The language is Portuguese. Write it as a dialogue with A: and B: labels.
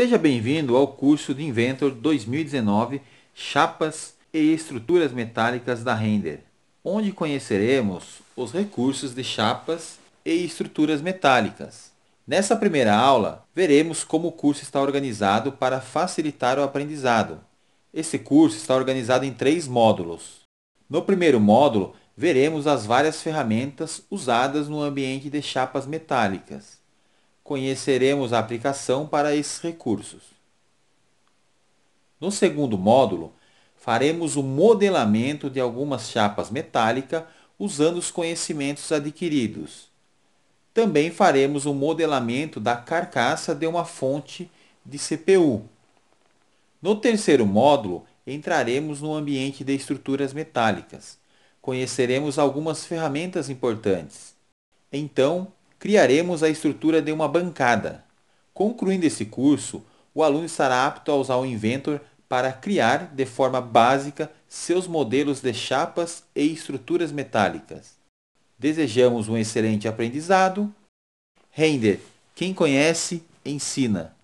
A: Seja bem-vindo ao curso de Inventor 2019 Chapas e Estruturas Metálicas da Render, onde conheceremos os recursos de chapas e estruturas metálicas. Nessa primeira aula, veremos como o curso está organizado para facilitar o aprendizado. Esse curso está organizado em três módulos. No primeiro módulo, veremos as várias ferramentas usadas no ambiente de chapas metálicas conheceremos a aplicação para esses recursos. No segundo módulo, faremos o modelamento de algumas chapas metálicas usando os conhecimentos adquiridos. Também faremos o modelamento da carcaça de uma fonte de CPU. No terceiro módulo, entraremos no ambiente de estruturas metálicas. Conheceremos algumas ferramentas importantes. Então, criaremos a estrutura de uma bancada. Concluindo esse curso, o aluno estará apto a usar o Inventor para criar, de forma básica, seus modelos de chapas e estruturas metálicas. Desejamos um excelente aprendizado. Render, quem conhece, ensina.